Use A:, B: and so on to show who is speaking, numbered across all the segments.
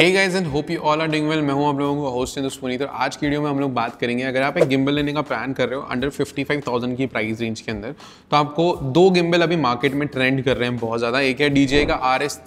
A: hey guys and hope you all are doing well मैं हूं आप लोगों को होस्ट इन सुनीत आज की वीडियो में हम लोग बात करेंगे अगर आप एक गिम्बल लेने का प्लान कर रहे हो अंडर 55,000 की प्राइस रेंज के अंदर तो आपको दो गिम्बल अभी मार्केट में ट्रेंड कर रहे हैं बहुत ज़्यादा एक है डीजे का आर एस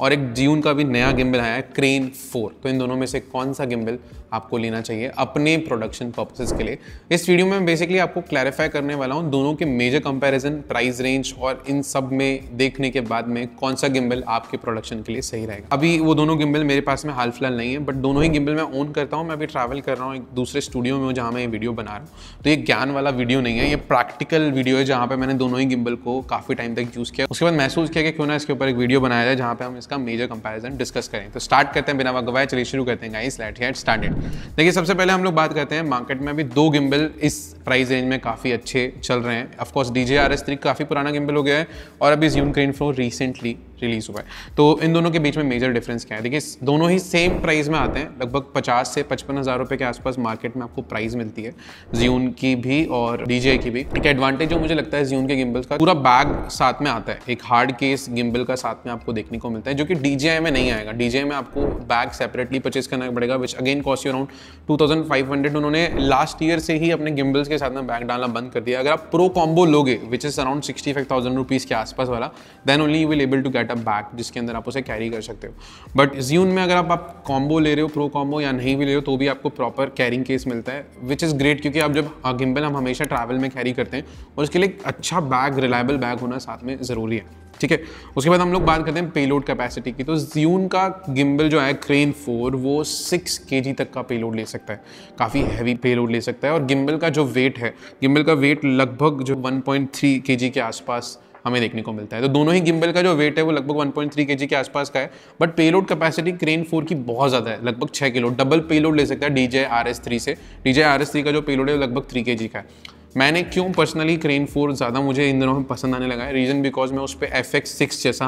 A: और एक जीवन का भी नया गिम्बल आया है क्रेन फोर तो इन दोनों में से कौन सा गिम्बल आपको लेना चाहिए अपने प्रोडक्शन पर्पसेज के लिए इस वीडियो में मैं बेसिकली आपको क्लैरिफाई करने वाला हूँ दोनों के मेजर कंपैरिजन प्राइस रेंज और इन सब में देखने के बाद में कौन सा गिम्बल आपके प्रोडक्शन के लिए सही रहेगा अभी वो दोनों गिम्बल मेरे पास में हाल फिलहाल नहीं है बट दोनों ही गिम्बल मैं ओन करता हूँ मैं अभी ट्रैवल कर रहा हूँ एक दूसरे स्टूडियो में जहाँ मैं ये वीडियो बना रहा हूँ तो ये ज्ञान वाला वीडियो नहीं है ये प्रैक्टिकल वीडियो है जहाँ पर मैंने दोनों ही गिम्बल को काफ़ी टाइम तक यूज़ किया उसके बाद महसूस किया कि क्यों ना इसके ऊपर एक वीडियो बनाया जाए जहाँ पे हम इसका मेजर कंपैरिजन डिस्कस करें तो स्टार्ट करते हैं बिना वगवाए चलिए शुरू करते हैं गाइस लेट गेट स्टार्टेड देखिए सबसे पहले हम लोग बात करते हैं मार्केट में अभी दो गिम्बल इस प्राइस रेंज में काफ़ी अच्छे चल रहे हैं of course D J R S three काफ़ी पुराना गिम्बल हो गया है और अभी Zhiyun crane flow recently release हुआ है तो इन दोनों के बीच में मेजर डिफरेंस क्या है देखिए दोनों ही सेम प्राइस में आते हैं लगभग पचास से पचपन हज़ार रुपये के आसपास मार्केट में आपको प्राइस मिलती है ज्यून की भी और डी की भी एक एडवांटेज जो मुझे लगता है ज्यून के गिम्बल्स का पूरा बैग साथ में आता है एक हार्ड केस गिम्बल का साथ में आपको देखने को मिलता है जो कि डी में नहीं आएगा डी में आपको बैग सेपरेटली परचेज करना पड़ेगा which again cost around two उन्होंने लास्ट ईयर से ही अपने गिम्बल्स के साथ में बैग डालना बंद कर दिया अगर आप प्रो कॉम्बो लोगे which is around sixty five thousand rupees के आसपास वाला then only you will able to get a bag जिसके अंदर आप उसे कैरी कर सकते हो बट जीवन में अगर आप आप कॉम्बो ले रहे हो प्रो कॉम्बो या नहीं भी ले रहे हो तो भी आपको प्रॉपर कैरिंग केस मिलता है विच इज़ ग्रेट क्योंकि आप जब गिम्बल हाँ, हम हमेशा ट्रैवल में कैरी करते हैं और उसके लिए अच्छा बैग रिलायबल बैग होना साथ में ज़रूरी है ठीक है उसके बाद हम लोग बात करते हैं पेलोड कैपेसिटी की तो ज्यून का गिम्बल जो है क्रेन फोर वो सिक्स के तक का पेलोड ले सकता है काफ़ी हैवी पेलोड ले सकता है और गिम्बल का जो वेट है गिम्बल का वेट लगभग जो 1.3 पॉइंट के आसपास हमें देखने को मिलता है तो दोनों ही गिम्बल का जो वेट है वो लगभग 1.3 पॉइंट के आसपास का है but payload capacity crane four की बहुत ज़्यादा है लगभग छः किलो डबल पेलोड ले सकता है D J R S three से D J R S three का जो पेलोड है वो लगभग थ्री के जी का है मैंने क्यों पर्सनली क्रेन फोर ज़्यादा मुझे इन दिनों में पसंद आने लगा है रीज़न बिकॉज मैं उस पर एफ एक्स सिक्स जैसा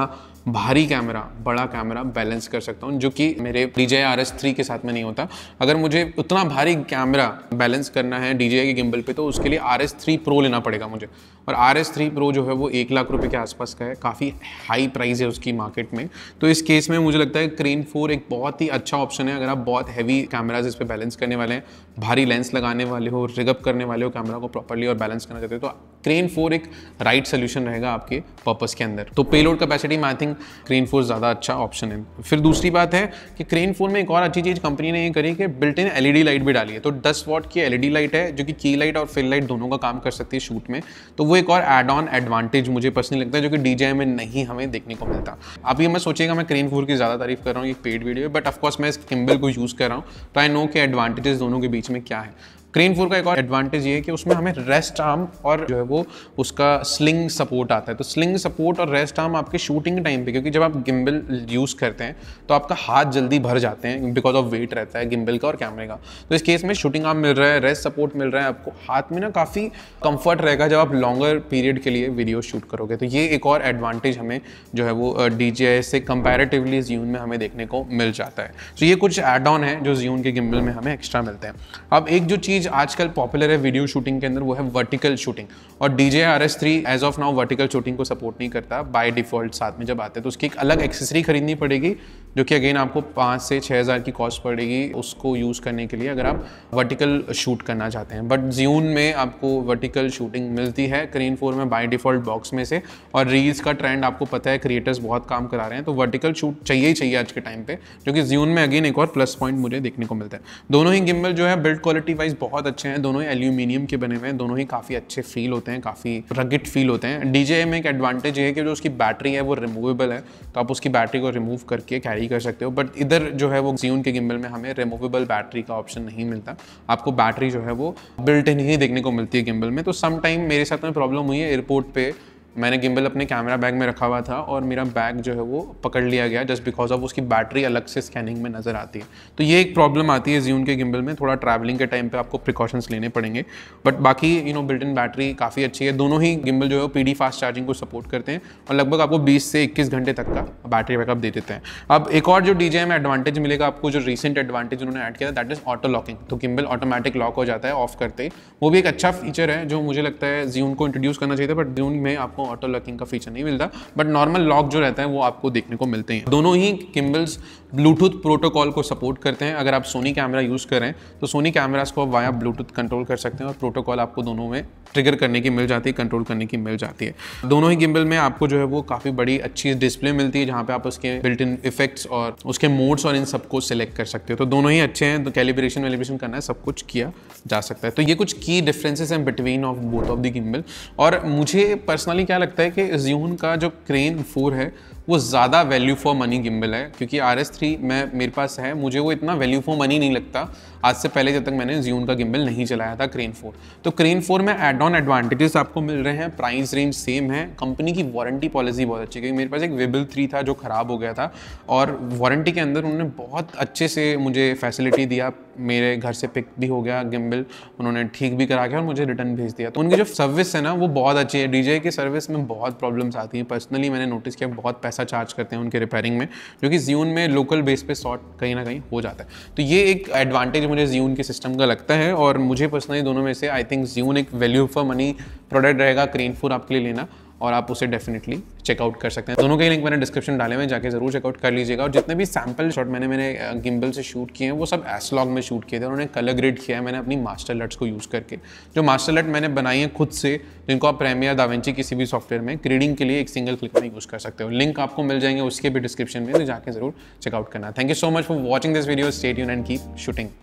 A: भारी कैमरा बड़ा कैमरा बैलेंस कर सकता हूँ जो कि मेरे D J R S three के साथ में नहीं होता अगर मुझे उतना भारी कैमरा बैलेंस करना है डी जे के गिम्बल पे तो उसके लिए आर एस थ्री प्रो लेना पड़ेगा मुझे और आर एस थ्री प्रो जो है वो एक लाख रुपये के आसपास का है काफ़ी हाई प्राइस है उसकी मार्केट में तो इस केस में मुझे लगता है क्रेन फोर एक बहुत ही अच्छा ऑप्शन है अगर आप बहुत हैवी कैमराज इस पर बैलेंस करने वाले हैं भारी लेंस लगाने वाले हो रिगअप करने वाले हो कैमरा को प्रॉपर प्रॉपरली और बैलेंस करना चाहते हो तो क्रेन फोर एक राइट right सोल्यूशन रहेगा आपके पर्पज़ के अंदर तो पेलोड कैपेसिटी में आई थिंक क्रेन फोर ज़्यादा अच्छा ऑप्शन है फिर दूसरी बात है कि क्रेन फोर में एक और अच्छी चीज़ कंपनी ने ये करी कि बिल्ट इन एल लाइट भी डाली है तो दस वॉट की एल लाइट है जो कि की लाइट और फिल लाइट दोनों का काम कर सकती है शूट में तो वो एक और एड ऑन एडवांटेज मुझे पर्सनली लगता है जो कि डी में नहीं हमें देखने को मिलता आप ये मत सोचिएगा मैं क्रेन फोर की ज़्यादा तारीफ कर रहा हूँ ये पेड वीडियो है बट ऑफकोर्स मैं इस किम्बल को यूज़ कर रहा हूँ तो आई नो के एडवांटेजेस दोनों के बीच में क्या है क्रेन फोर का एक और एडवांटेज ये है कि उसमें हमें रेस्ट आर्म और जो है वो उसका स्लिंग सपोर्ट आता है तो स्लिंग सपोर्ट और रेस्ट आर्म आपके शूटिंग टाइम पे क्योंकि जब आप गिम्बल यूज़ करते हैं तो आपका हाथ जल्दी भर जाते हैं बिकॉज ऑफ वेट रहता है गिम्बल का और कैमरे का तो इस केस में शूटिंग आर्म मिल रहा है रेस्ट सपोर्ट मिल रहा है आपको हाथ में ना काफ़ी कम्फर्ट रहेगा जब आप लॉन्गर पीरियड के लिए वीडियो शूट करोगे तो ये एक और एडवांटेज हमें जो है वो डी से कंपेरेटिवली जून में हमें देखने को मिल जाता है तो ये कुछ एड ऑन है जो जून के गिम्बल में हमें एक्स्ट्रा मिलते हैं अब एक जो चीज़ चीज आजकल पॉपुलर है वीडियो शूटिंग के अंदर वो है वर्टिकल शूटिंग और D J R S three as of now vertical shooting को सपोर्ट नहीं करता बाय डिफॉल्ट साथ में जब आते हैं तो उसकी एक अलग एक्सेसरी खरीदनी पड़ेगी जो कि अगेन आपको पाँच से छः हज़ार की कॉस्ट पड़ेगी उसको यूज़ करने के लिए अगर आप वर्टिकल शूट करना चाहते हैं बट ज्यून में आपको वर्टिकल शूटिंग मिलती है करीन फोर में बाई डिफ़ॉल्ट बॉक्स में से और रील्स का ट्रेंड आपको पता है क्रिएटर्स बहुत काम करा रहे हैं तो वर्टिकल शूट चाहिए ही चाहिए आज के टाइम पर जो कि ज्यून में अगेन एक और प्लस पॉइंट मुझे देखने को मिलता है दोनों ही गिम्बल जो है बिल्ड क्वालिटी वाइज बहुत अच्छे हैं दोनों ही एल्यूमिनियम के बने हुए हैं दोनों ही काफ़ी अच्छे फील होते हैं काफ़ी रगिट फील होते हैं डी में एक एडवांटेज ये है कि जो उसकी बैटरी है वो रिमूवेबल है तो आप उसकी बैटरी को रिमूव करके कैरी ही कर सकते हो बट इधर जो है वो जीवन के गिम्बल में हमें रिमूवेबल बैटरी का ऑप्शन नहीं मिलता आपको बैटरी जो है वो बिल्ट इन ही देखने को मिलती है गिम्बल में तो सम टाइम मेरे साथ में प्रॉब्लम हुई है एयरपोर्ट पर मैंने गिम्बल अपने कैमरा बैग में रखा हुआ था और मेरा बैग जो है वो पकड़ लिया गया जस्ट बिकॉज ऑफ उसकी बैटरी अलग से स्कैनिंग में नज़र आती है तो ये एक प्रॉब्लम आती है जीवन के गिम्बल में थोड़ा ट्रैवलिंग के टाइम पे आपको प्रिकॉशंस लेने पड़ेंगे बट बाकी you know built in battery काफ़ी अच्छी है दोनों ही गिम्बल जो है पी डी फास्ट चार्जिंग को सपोर्ट करते हैं और लगभग आपको बीस से इक्कीस घंटे तक का बैटरी बैकअप दे देते हैं अब एक और जो डी जे में एडवांटेज मिलेगा आपको जो रिसेंट एडवांटेज उन्होंने ऐड किया था दैट इज़ ऑटो लॉकिंग तो गिम्बल ऑटोमेटिक लॉक हो जाता है ऑफ करते वो भी एक अच्छा फीचर है जो मुझे लगता है जीवन को इंट्रोड्यूस करना चाहिए बट जून में आपको आपको ऑटो लॉकिंग का फीचर नहीं मिलता बट नॉर्मल लॉक जो रहता है वो आपको देखने को मिलते हैं दोनों ही किम्बल्स ब्लूटूथ प्रोटोकॉल को सपोर्ट करते हैं अगर आप सोनी कैमरा यूज़ करें तो सोनी कैमराज को वाया ब्लूटूथ कंट्रोल कर सकते हैं और प्रोटोकॉल आपको दोनों में ट्रिगर करने की मिल जाती है कंट्रोल करने की मिल जाती है दोनों ही गिम्बल में आपको जो है वो काफ़ी बड़ी अच्छी डिस्प्ले मिलती है जहाँ पे आप उसके बिल्ट इन इफेक्ट्स और उसके मोड्स और इन सबको सिलेक्ट कर सकते हो तो दोनों ही अच्छे हैं तो कैलिब्रेशन वेलिब्रेशन करना है सब कुछ किया जा सकता है तो ये कुछ की डिफरेंसेस हैं between of both of the gimbal और मुझे पर्सनली क्या लगता है कि ज्यून का जो क्रेन फोर है वो ज़्यादा वैल्यू फॉर मनी गिम्बल है क्योंकि आर एस थ्री मैं मेरे पास है मुझे वो इतना वैल्यू फॉर मनी नहीं लगता आज से पहले जब तक मैंने जियोन का गिम्बल नहीं चलाया था क्रेन फोर तो क्रेन फोर में एड ऑन एडवांटेजेस आपको मिल रहे हैं प्राइस रेंज सेम है कंपनी की वारंटी पॉलिसी बहुत अच्छी क्योंकि मेरे पास एक विबल थ्री था जो ख़राब हो गया था और वारंटी के अंदर उन्होंने बहुत अच्छे से मुझे फैसिलिटी दिया मेरे घर से पिक भी हो गया गिम्बल उन्होंने ठीक भी करा के और मुझे रिटर्न भेज दिया तो उनकी जो सर्विस है ना वो बहुत अच्छी है डी की सर्विस में बहुत प्रॉब्लम्स आती हैं पर्सनली मैंने नोटिस किया बहुत पैसा चार्ज करते हैं उनके रिपेयरिंग में जो कि ज्यून में लोकल बेस पे सॉर्ट कहीं ना कहीं हो जाता है तो ये एक एडवांटेज मुझे ज्यून के सिस्टम का लगता है और मुझे पर्सनली दोनों में से आई थिंक ज्यून एक वैल्यू फॉर मनी प्रोडक्ट रहेगा क्रेन फोर आपके लिए लेना और आप उसे डेफिनेटली चेकआउट कर सकते हैं दोनों के लिंक मैंने डिस्क्रिप्शन डाले हुए जाके जरूर चेकआउट कर लीजिएगा और जितने भी सैम्पल शॉट मैंने मैंने गिम्बल से शूट किए हैं वो सब एसलॉग में शूट किए थे उन्होंने कलर ग्रेड किया है मैंने अपनी मास्टर लट्स को यूज़ करके जो मास्टर लट मैंने बनाई है खुद से जिनको आप प्रेमिया दावेंची किसी भी सॉफ्टवेयर में ग्रीडिंग के लिए एक सिंगल क्लिक में यूज़ कर सकते हो लिंक आपको मिल जाएंगे उसके भी डिस्क्रिप्शन में तो जाकर जरूर चेकआउट करना thank you so much for watching this video stay यून एंड कीप शूटिंग